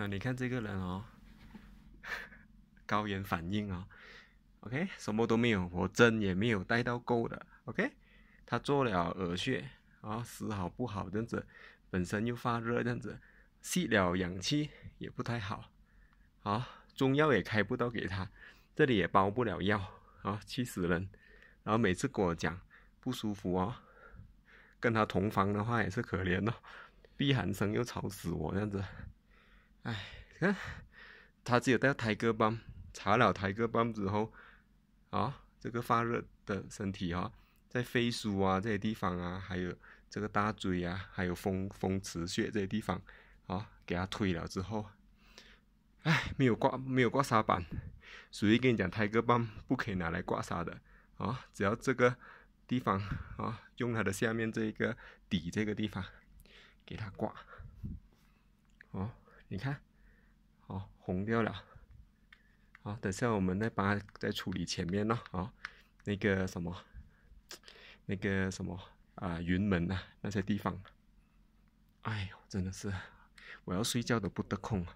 那你看这个人哦，高原反应哦，OK，什么都没有，我针也没有带到够的，OK，他做了耳穴啊，丝毫不好这样子，本身又发热这样子，吸了氧气也不太好，啊，中药也开不到给他，这里也包不了药啊，气死人，然后每次跟我讲不舒服哦，跟他同房的话也是可怜哦，避寒生又吵死我这样子。哎，看，他只有带抬胳膊，查了抬胳膊之后，啊，这个发热的身体啊，在肺腧啊这些地方啊，还有这个大椎啊，还有风风池穴这些地方，啊，给他推了之后，哎，没有挂没有挂痧板，所以跟你讲抬胳膊不可以拿来挂痧的，啊，只要这个地方啊，用它的下面这个底这个地方，给它挂，哦。你看，哦，红掉了。好，等下我们再把再处理前面呢。啊，那个什么，那个什么啊，云门啊，那些地方。哎呦，真的是，我要睡觉都不得空啊。